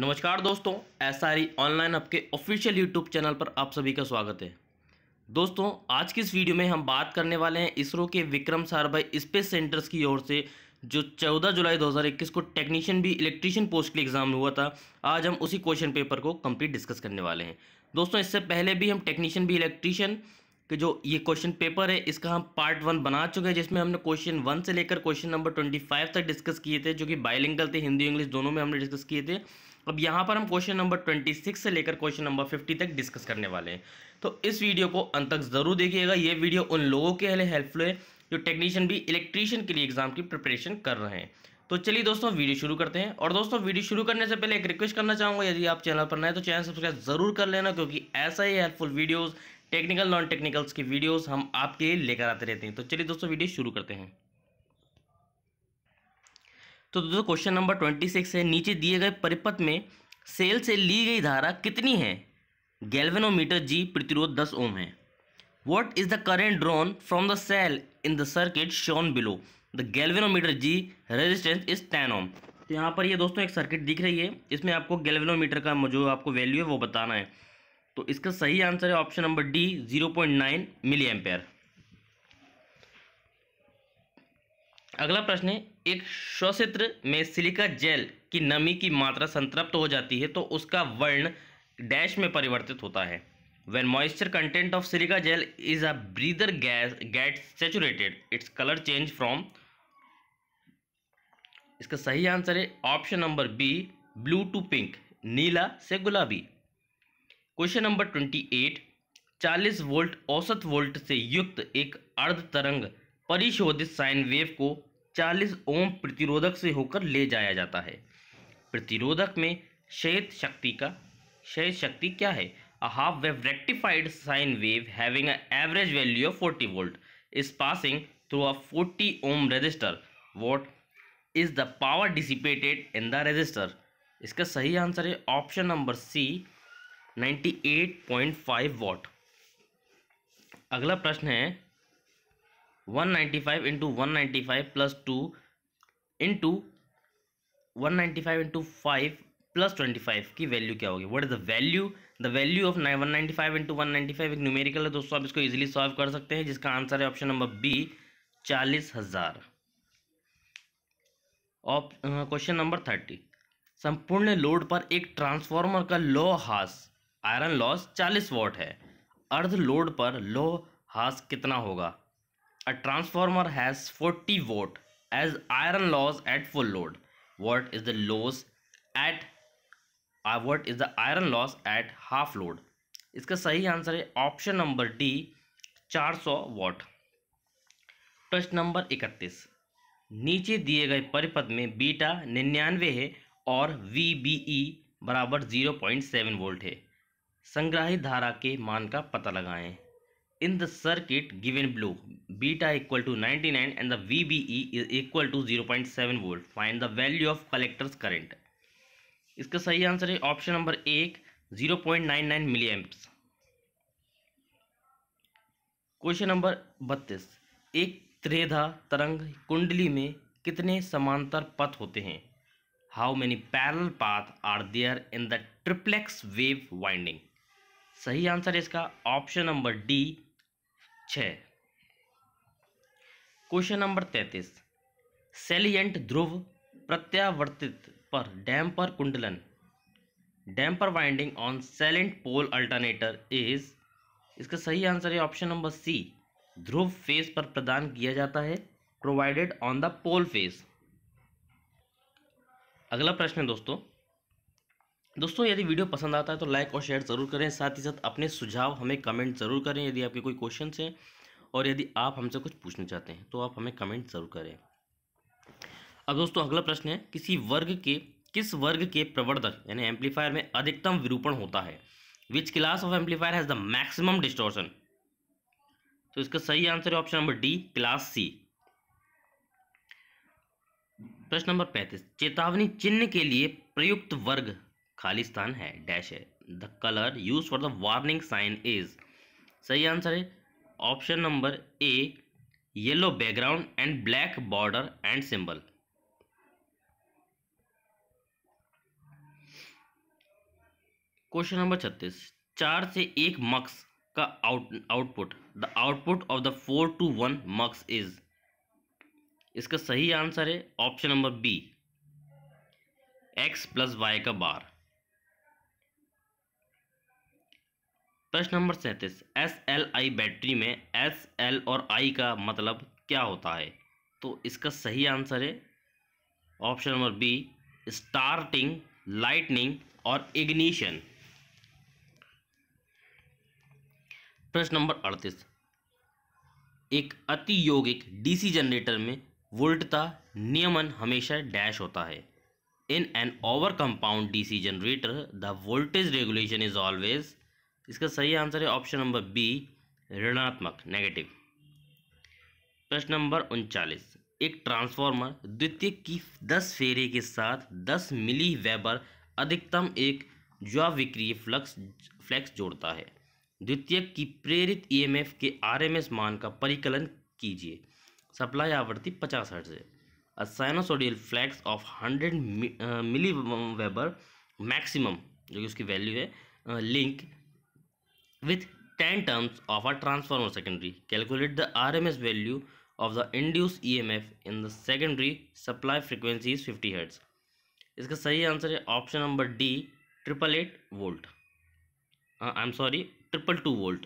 नमस्कार दोस्तों S R online आपके ऑफिशियल यूट्यूब चैनल पर आप सभी का स्वागत है दोस्तों आज की इस वीडियो में हम बात करने वाले हैं इसरो के विक्रम भाई स्पेस सेंटर्स की ओर से जो 14 जुलाई 2021 को टेक्नीशियन भी इलेक्ट्रीशियन पोस्ट के लिए एग्जाम हुआ था आज हम उसी क्वेश्चन पेपर को कंप्लीट डिस्कस करने वाले हैं दोस्तों इससे पहले भी हम टेक्नीशियन भी इलेक्ट्रीशियन के जो ये क्वेश्चन पेपर है इसका हम पार्ट वन बना चुके हैं जिसमें हमने क्वेश्चन वन से लेकर क्वेश्चन नंबर ट्वेंटी फाइव तक डिस्कस किए थे जो कि बायलिंगल थे हिंदी इंग्लिश दोनों में हमने डिस्कस किए थे अब यहाँ पर हम क्वेश्चन नंबर ट्वेंटी सिक्स से लेकर क्वेश्चन नंबर फिफ्टी तक डिस्कस करने वाले हैं तो इस वीडियो को अंत तक ज़रूर देखिएगा ये वीडियो उन लोगों के लिए हेल्पफुल है जो टेक्नीशियन भी इलेक्ट्रीशियन के लिए एग्जाम की प्रिपरेशन कर रहे हैं तो चलिए दोस्तों वीडियो शुरू करते हैं और दोस्तों वीडियो शुरू करने से पहले एक रिक्वेस्ट करना चाहूँगा यदि आप चैनल पर नए तो चैनल सब्सक्राइब जरूर कर लेना क्योंकि ऐसा ही helpful videos technical non technicals की वीडियोज़ हम आपके लिए लेकर आते रहते हैं तो चलिए दोस्तों वीडियो शुरू करते हैं तो दोस्तों क्वेश्चन नंबर ट्वेंटी सिक्स है नीचे दिए गए परिपथ में सेल से ली गई धारा कितनी है गैल्वेनोमीटर जी प्रतिरोध दस ओम है what is the current drawn from the cell in the circuit shown below the galvanometer G resistance is ten ohm तो यहाँ पर ये दोस्तों एक सर्किट दिख रही है इसमें आपको गैल्वेनोमीटर का जो आपको वैल्यू है वो बताना है तो इसका सही आंसर है option number D zero point nine milli ampere अगला प्रश्न है एक स्वक्षेत्र में सिलिका जेल की नमी की मात्रा संतृप्त हो जाती है तो उसका वर्ण डैश में परिवर्तित होता है when moisture content of silica gel is a breather gas get saturated its colour change from इसका सही आंसर है option number B blue to pink नीला से गुलाबी क्वेश्चन नंबर ट्वेंटी एट चालीस वोल्ट औसत वोल्ट से युक्त एक अर्ध तरंग परिशोधित साइन वेव को चालीस ओम प्रतिरोधक से होकर ले जाया जाता है प्रतिरोधक में शहित शक्ति का शहित शक्ति क्या है a half wave rectified sine wave having average value of 40 volt is passing through a forty ohm resistor what is the power dissipated in the resistor इसका सही आंसर है option number C 98.5 eight point five watt अगला प्रश्न है one ninety five into one ninety five plus two into one ninety five into five plus twenty five की value क्या होगी what is the value the value of nine one ninety five into one ninety five एक numerical है दोस्तों आप इसको easily solve कर सकते हैं जिसका आंसर है ऑप्शन नंबर बी चालीस हजार क्वेश्चन नंबर थर्टी संपूर्ण लोड पर एक ट्रांसफॉर्मर का लो हास आयरन लॉस चालीस वॉट है अर्ध लोड पर लो हास कितना होगा A transformer has 40 watt as iron loss at full load. What is the loss at uh, what is the iron loss at half load? इसका सही आंसर है ऑप्शन नंबर डी 400 वॉट प्रश्न नंबर 31 नीचे दिए गए परिपथ में बीटा निन्यानवे है और वी बी ई बराबर जीरो पॉइंट सेवन वोल्ट है संग्रहित धारा के मान का पता लगाएं in the circuit given below beta equal to 99 and the vbe is equal to 0.7 volt find the value of collector's current इसका सही आंसर है ऑप्शन नंबर एक 0.99 मिली एम्प्स क्वेश्चन नंबर बत्तीस एक त्रेधा तरंग कुंडली में कितने समांतर पथ होते हैं how many parallel path are there in the triplex wave winding सही आंसर है इसका option number D question number तैतीस सेलियंट ध्रुव प्रत्यावर्तित पर डैम पर कुंडलन damper winding on salient pole alternator is इसका सही आंसर है ऑप्शन नंबर सी ध्रुव फेस पर प्रदान किया जाता है provided on the pole face अगला प्रश्न है दोस्तों दोस्तों यदि वीडियो पसंद आता है तो लाइक और शेयर ज़रूर करें साथ ही साथ अपने सुझाव हमें कमेंट ज़रूर करें यदि आपके कोई क्वेश्चन हैं और यदि आप हमसे कुछ पूछना चाहते हैं तो आप हमें कमेंट ज़रूर करें अब दोस्तों अगला प्रश्न है किसी वर्ग के किस वर्ग के प्रवर्धक यानी एम्पलीफायर में अधिकतम विरूपण होता है which class of amplifier has the maximum distortion तो इसका सही आंसर है option number D class C प्रश्न नंबर पैंतीस चेतावनी चिन्ह के लिए प्रयुक्त वर्ग खालिस्तान है डैश है the colour use for the warning sign is सही आंसर है option number A yellow background and black border and symbol question number छत्तीस चार से एक मक्स का out output the output of the four to one mux is इसका सही answer है option number B X plus Y का बार प्रश्न नंबर सैंतीस एस एल आई बैटरी में एस एल और आई का मतलब क्या होता है तो इसका सही आंसर है option number B starting lightning और इग्निशन प्रश्न नंबर अड़तीस एक अति यौगिक डीसी जनरेटर में वोल्टता नियमन हमेशा डैश होता है in an over compound DC generator the voltage regulation is always इसका सही आंसर है ऑप्शन नंबर बी ऋणात्मक नेगेटिव प्रश्न नंबर उनचालीस एक ट्रांसफार्मर द्वितीय की दस फेरे के साथ दस मिली वेबर अधिकतम एक विक्रिय फ्लक्स फ्लैक्स जोड़ता है द्वितीय की प्रेरित ईएमएफ e के आरएमएस मान का परिकलन कीजिए सप्लाई आवृत्ति पचास हर्ट्ज से असाइनोसोडियल sinusoidal flux of hundred milli weber maximum जो कि उसकी वैल्यू है link with 10 terms of a transformer secondary. Calculate the RMS value of the induced EMF in the secondary supply frequency is 50 Hz. इसका सही answer है option number D triple eight volt I am sorry triple two volt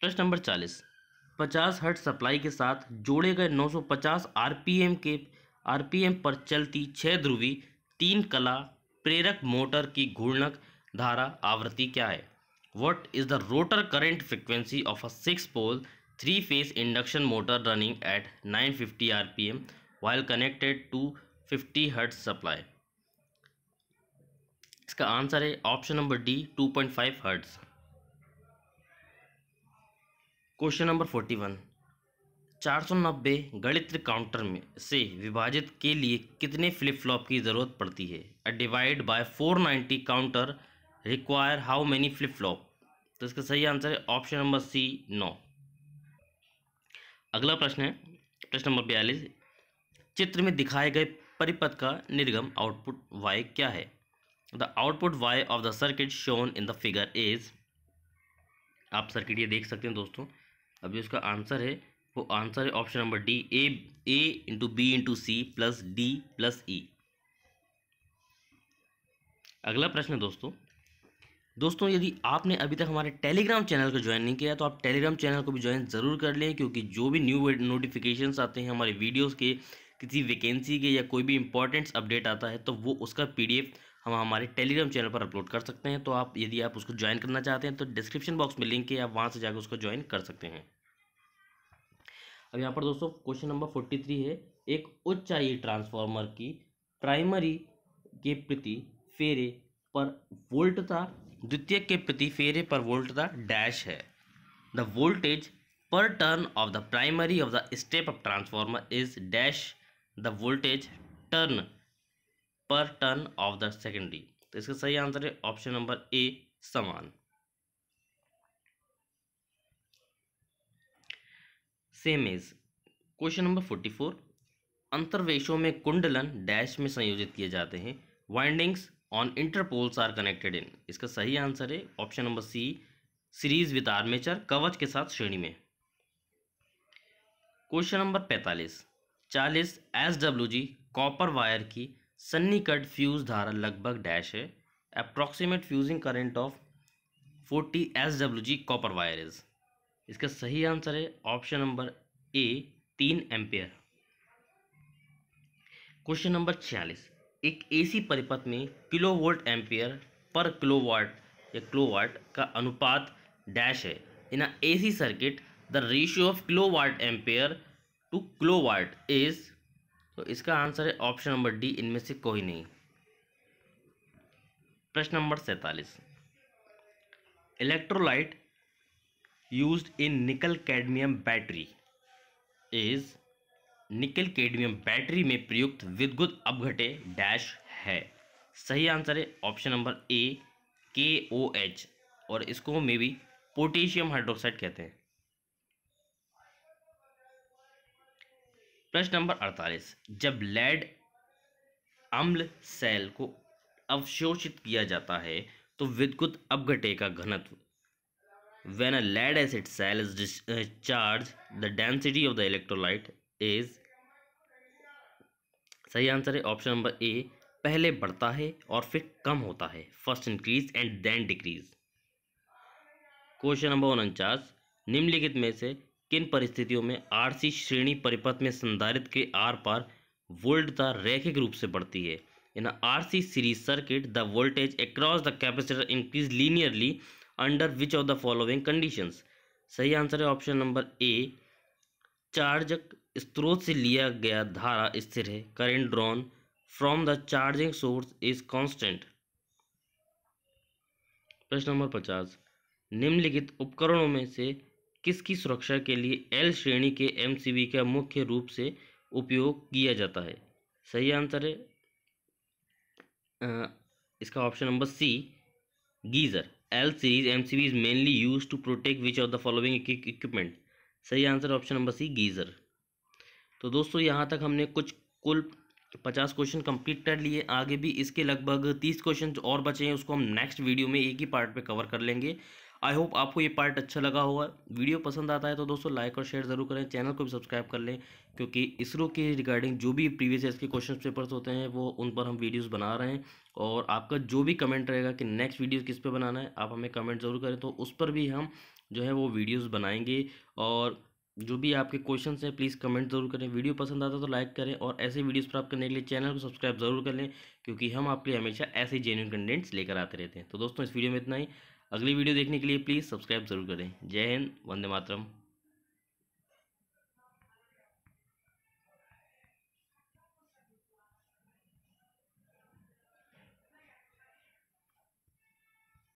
प्रश्न number चालीस पचास hurt supply के साथ जोड़े गए 950 आरपीएम के आरपीएम पर चलती छः ध्रुवी तीन कला प्रेरक मोटर की घूर्णक धारा आवृत्ति क्या है what is the rotor current frequency of a six pole three phase induction motor running at 950 fifty R P M while connected to fifty hertz supply इसका आंसर है option number D two point five hertz question number forty one चार सौ नब्बे गणित counter में से विभाजित के लिए कितने फ्लिप फ्लॉप की ज़रूरत पड़ती है a divide by four ninety counter require how many flip flop तो इसका सही आंसर है ऑप्शन नंबर सी नौ अगला प्रश्न है प्रश्न नंबर बयालीस चित्र में दिखाए गए परिपथ का निर्गम आउटपुट वाई क्या है the output Y of the circuit shown in the figure is आप सर्किट ये देख सकते हैं दोस्तों अभी उसका आंसर है वो आंसर है option number D A A into B into C plus D plus E अगला प्रश्न दोस्तों दोस्तों यदि आपने अभी तक हमारे टेलीग्राम चैनल को ज्वाइन नहीं किया तो आप टेलीग्राम चैनल को भी ज्वाइन ज़रूर कर लें क्योंकि जो भी न्यू नोटिफिकेशंस आते हैं हमारे वीडियोस के किसी वैकेंसी के या कोई भी इंपॉर्टेंट्स अपडेट आता है तो वो उसका पीडीएफ हम हमारे टेलीग्राम चैनल पर अपलोड कर सकते हैं तो आप यदि आप उसको ज्वाइन करना चाहते हैं तो डिस्क्रिप्शन बॉक्स में लिंक है आप वहाँ से जाकर उसको ज्वाइन कर सकते हैं अब यहाँ पर दोस्तों क्वेश्चन नंबर फोर्टी थ्री है एक उच्चाई ट्रांसफार्मर की प्राइमरी के प्रति फेरे पर वोल्ट था द्वितीय के प्रति फेरे पर वोल्ट द डैश है the voltage per turn of the primary of the step of transformer is dash the voltage turn per turn of the secondary तो इसका सही आंसर है ऑप्शन नंबर ए समान same is question number forty four अंतर्वेशों में कुंडलन dash में संयोजित किए जाते हैं windings on interpoles are connected in इसका सही आंसर है option number C series with armature कवच के साथ श्रेणी में क्वेश्चन नंबर पैंतालीस चालीस S W G copper wire की सन्नी कट फ्यूज धारा लगभग डैश है approximate fusing current of forty S W G copper wire is इसका सही आंसर है ऑप्शन नंबर ए तीन एम्पेयर क्वेश्चन नंबर छियालीस एक एसी परिपथ में किलो वोल्ट एम्पियर पर किलो वाट या किलो वाट का अनुपात डैश है in A C circuit the ratio of kilo watt ampere to kilo watt is तो इसका आंसर है ऑप्शन नंबर डी इनमें से कोई नहीं प्रश्न नंबर सैतालीस electrolyte use in nickel cadmium battery is nickel cadmium battery में प्रयुक्त विद्युत अपघटे डैश है सही आंसर है ऑप्शन नंबर ए के ओ एच और इसको मे भी पोटेशियम हाइड्रोक्साइड कहते हैं प्रश्न नंबर 48 जब लेड अम्ल सेल को अवशोषित किया जाता है तो विद्युत अपघटे का घनत्व when a lead acid cell is discharge the density of the electrolyte is सही आंसर है ऑप्शन नंबर ए पहले बढ़ता है और फिर कम होता है first increase and then decrease question number उनचास निम्नलिखित में से किन परिस्थितियों में आरसी श्रेणी परिपथ में संधारित के आर पार वोल्टता रैखिक रूप से बढ़ती है in RC series circuit the voltage across the capacitor increase linearly under which of the following conditions सही आंसर है ऑप्शन नंबर ए चार्ज स्त्रोत से लिया गया धारा स्थिर है current drawn from the charging source is constant प्रश्न नंबर पचास निम्नलिखित उपकरणों में से किसकी सुरक्षा के लिए एल श्रेणी के एमसीबी का मुख्य रूप से उपयोग किया जाता है सही आंसर है इसका option number C geyser L series M C B is mainly use to protect which of the following equipment सही answer option number C geyser तो दोस्तों यहाँ तक हमने कुछ कुल पचास क्वेश्चन कंप्लीट कर लिए आगे भी इसके लगभग तीस क्वेश्चन और बचे हैं उसको हम नेक्स्ट वीडियो में एक ही पार्ट पे कवर कर लेंगे आई होप आपको ये पार्ट अच्छा लगा होगा वीडियो पसंद आता है तो दोस्तों लाइक और शेयर ज़रूर करें चैनल को भी सब्सक्राइब कर लें क्योंकि इसरो के रिगार्डिंग जो भी प्रीवियस ईयर के क्वेश्चन पेपर्स होते हैं वो उन पर हम वीडियोज़ बना रहे हैं और आपका जो भी कमेंट रहेगा कि नेक्स्ट वीडियो किस पर बनाना है आप हमें कमेंट ज़रूर करें तो उस पर भी हम जो है वो वीडियोस बनाएंगे और जो भी आपके क्वेश्चन हैं प्लीज़ कमेंट ज़रूर करें वीडियो पसंद आता तो लाइक करें और ऐसे वीडियोस प्राप्त करने के लिए चैनल को सब्सक्राइब ज़रूर कर लें क्योंकि हम आपके लिए हमेशा ऐसे जेन्यून कंटेंट्स लेकर आते रहते हैं तो दोस्तों इस वीडियो में इतना ही अगली वीडियो देखने के लिए प्लीज़ सब्सक्राइब ज़रूर करें जय हिंद वंदे मातरम